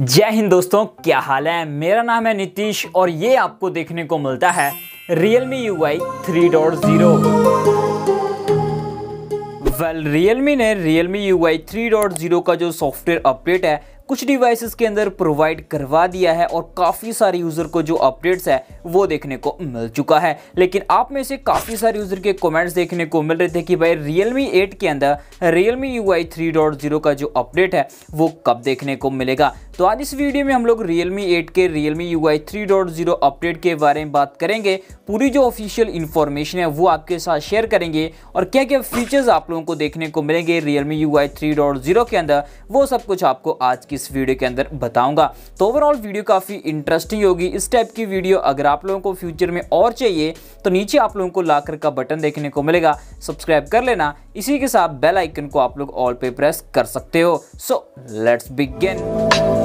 जय हिंद दोस्तों क्या हाल है मेरा नाम है नीतीश और ये आपको देखने को मिलता है Realme UI 3.0 well well, Realme ने Realme UI 3.0 का जो सॉफ्टवेयर अपडेट है कुछ डिवाइसेस के अंदर प्रोवाइड करवा दिया है और काफ़ी सारे यूज़र को जो अपडेट्स है वो देखने को मिल चुका है लेकिन आप में से काफ़ी सारे यूज़र के कमेंट्स देखने को मिल रहे थे कि भाई रियलमी एट के अंदर Realme U I three dot zero का जो अपडेट है वो कब देखने को मिलेगा तो आज इस वीडियो में हम लोग रियलमी एट के Realme U I three dot zero update के बारे में बात करेंगे पूरी जो ऑफिशियल इन्फॉर्मेशन है वो आपके साथ शेयर करेंगे और क्या क्या फीचर्स आप लोगों को देखने को मिलेंगे Realme U I three dot zero के अंदर वो सब कुछ आपको आज की की इस वीडियो के अंदर बताऊंगा तो ओवरऑल वीडियो काफ़ी इंटरेस्टिंग होगी इस टाइप की वीडियो अगर आप लोगों को फ्यूचर में और चाहिए तो नीचे आप लोगों को लाकर का बटन देखने को मिलेगा सब्सक्राइब कर लेना इसी के साथ बेल आइकन को आप लोग ऑल पे प्रेस कर सकते हो सो लेट्स बिगेन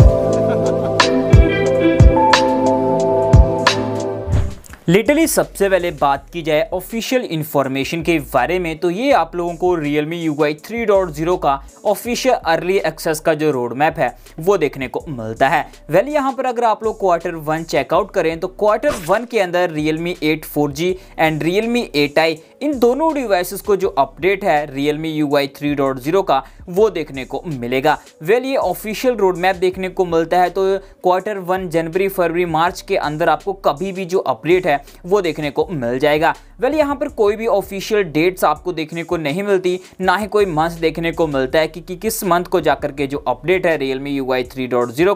लिटरली सबसे पहले बात की जाए ऑफिशियल इन्फॉर्मेशन के बारे में तो ये आप लोगों को Realme UI 3.0 का ऑफिशियल अर्ली एक्सेस का जो रोड मैप है वो देखने को मिलता है वेल यहाँ पर अगर आप लोग क्वार्टर वन चेकआउट करें तो क्वार्टर वन के अंदर Realme 8 4G and Realme 8i इन दोनों डिवाइसेस को जो अपडेट है Realme UI 3.0 का वो देखने को मिलेगा वेल ये ऑफिशियल रोड मैप देखने को मिलता है तो क्वार्टर वन जनवरी फरवरी मार्च के अंदर आपको कभी भी जो अपडेट है है वो देखने को मिल जाएगा वेल यहाँ पर कोई भी ऑफिशियल डेट्स आपको देखने को नहीं मिलती ना ही कोई मंथ देखने को मिलता है कि, कि किस मंथ को जाकर के जो अपडेट है रियल मी यू आई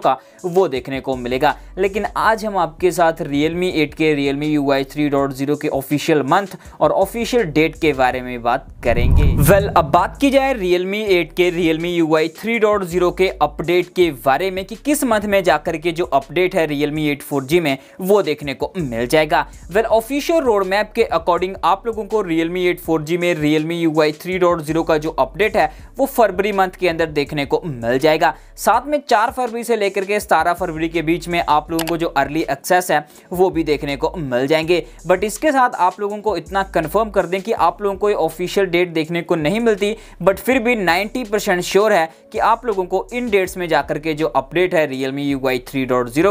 का वो देखने को मिलेगा लेकिन आज हम आपके साथ रियल मी एट के रियल मी यू आई के ऑफिशियल मंथ और ऑफिशियल डेट के बारे में बात करेंगे वेल well, अब बात की जाए रियल मी एट के रियल मी यू आई के अपडेट के बारे में कि किस मंथ में जाकर के जो अपडेट है रियल मी एट फोर में वो देखने को मिल जाएगा वेल ऑफिशियल रोड मैप के अकॉर्डिंग आप लोगों को Realme 8 4G में Realme UI 3.0 का जो अपडेट है वो फरवरी मंथ के अंदर देखने को मिल जाएगा साथ में 4 फरवरी से लेकर के 17 फरवरी के बीच में आप लोगों को जो अर्ली एक्सेस है वो भी देखने को मिल जाएंगे बट इसके साथ आप लोगों को इतना कन्फर्म कर दें कि आप लोगों को ऑफिशियल डेट देखने को नहीं मिलती बट फिर भी नाइन्टी श्योर है कि आप लोगों को इन डेट्स में जाकर के जो अपडेट है रियलमी यू आई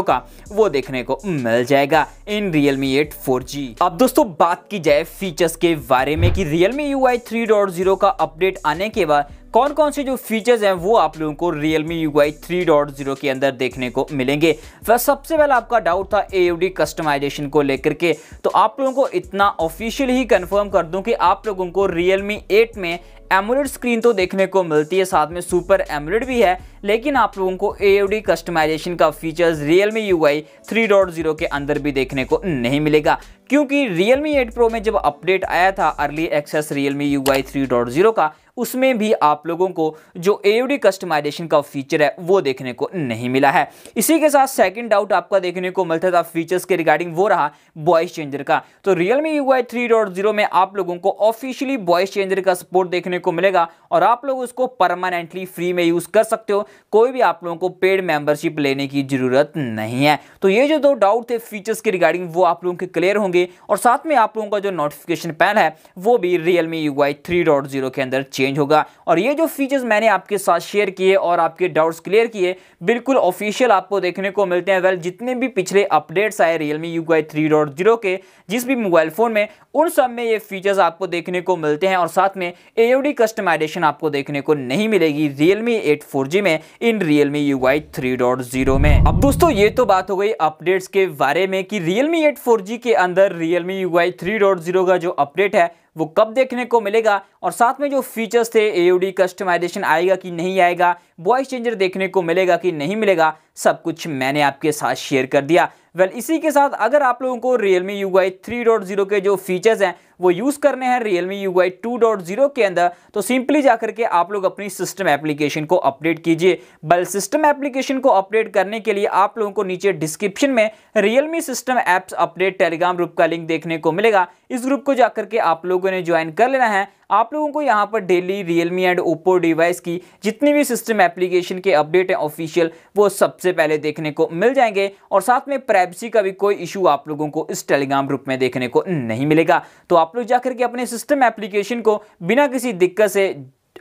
का वो देखने को मिल जाएगा in Realme eight four G अब दोस्तों बात की जाए फीचर्स के बारे में कि Realme UI 3.0 का अपडेट आने के बाद कौन कौन से जो फीचर्स हैं वो आप लोगों को Realme UI 3.0 के अंदर देखने को मिलेंगे वह सबसे पहले आपका डाउट था AUD कस्टमाइजेशन को लेकर के तो आप लोगों को इतना ऑफिशियल ही कंफर्म कर दूं कि आप लोगों को Realme 8 में एमुलेट स्क्रीन तो देखने को मिलती है साथ में सुपर एमुलेट भी है लेकिन आप लोगों को ए कस्टमाइजेशन का features Realme U I के अंदर भी देखने को नहीं मिलेगा क्योंकि Realme 8 Pro में जब अपडेट आया था अर्ली एक्सेस Realme UI 3.0 का उसमें भी आप लोगों को जो ए कस्टमाइजेशन का फीचर है वो देखने को नहीं मिला है इसी के साथ सेकंड डाउट आपका देखने को मिलता था फीचर्स के रिगार्डिंग वो रहा वॉइस चेंजर का तो रियलमी UI 3.0 में आप लोगों को ऑफिशियली वॉइस चेंजर का सपोर्ट देखने को मिलेगा और आप लोग उसको परमानेंटली फ्री में यूज़ कर सकते हो कोई भी आप लोगों को पेड मेम्बरशिप लेने की ज़रूरत नहीं है तो ये जो दो डाउट थे फीचर्स के रिगार्डिंग वो आप लोगों के क्लियर होंगे होंगे और साथ में आप लोगों का जो नोटिफिकेशन पैन है वो भी Realme U I three dot zero के अंदर चेंज होगा और ये जो फीचर्स मैंने आपके साथ शेयर किए और आपके डाउट्स क्लियर किए बिल्कुल ऑफिशियल आपको देखने को मिलते हैं वेल जितने भी पिछले अपडेट्स आए Realme U I three dot zero के जिस भी मोबाइल फ़ोन में उन सब में ये फीचर्स आपको देखने को मिलते हैं और साथ में ए कस्टमाइजेशन आपको देखने को नहीं मिलेगी Realme eight four G में in Realme U I three dot zero में अब दोस्तों ये तो बात हो गई अपडेट्स के बारे में कि Realme eight four G के अंदर अंदर Realme U I three dot zero का जो अपडेट है वो कब देखने को मिलेगा और साथ में जो फीचर्स थे ए कस्टमाइजेशन आएगा कि नहीं आएगा वॉइस चेंजर देखने को मिलेगा कि नहीं मिलेगा सब कुछ मैंने आपके साथ शेयर कर दिया वेल well, इसी के साथ अगर आप लोगों को Realme UI 3.0 के जो फीचर्स हैं वो यूज़ करने हैं Realme UI 2.0 के अंदर तो सिंपली जाकर के आप लोग अपनी सिस्टम एप्लीकेशन को अपडेट कीजिए बल सिस्टम एप्लीकेशन को अपडेट करने के लिए आप लोगों को नीचे डिस्क्रिप्शन में Realme system apps update Telegram group का लिंक देखने को मिलेगा इस ग्रुप को जाकर के आप लोगों ने ज्वाइन कर लेना है आप लोगों को यहाँ पर daily Realme and Oppo device की जितनी भी सिस्टम एप्लीकेशन के अपडेट हैं ऑफिशियल वो सबसे पहले देखने को मिल जाएंगे और साथ में प्राइवेसी का भी कोई इशू आप लोगों को इस टेलीग्राम ग्रुप में देखने को नहीं मिलेगा तो आप लोग जाकर के अपने सिस्टम एप्लीकेशन को बिना किसी दिक्कत से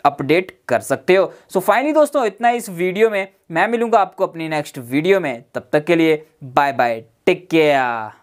अपडेट कर सकते हो सो so फाइनली दोस्तों इतना इस वीडियो में मैं मिलूंगा आपको अपनी नेक्स्ट वीडियो में तब तक के लिए बाय बाय टेक केयर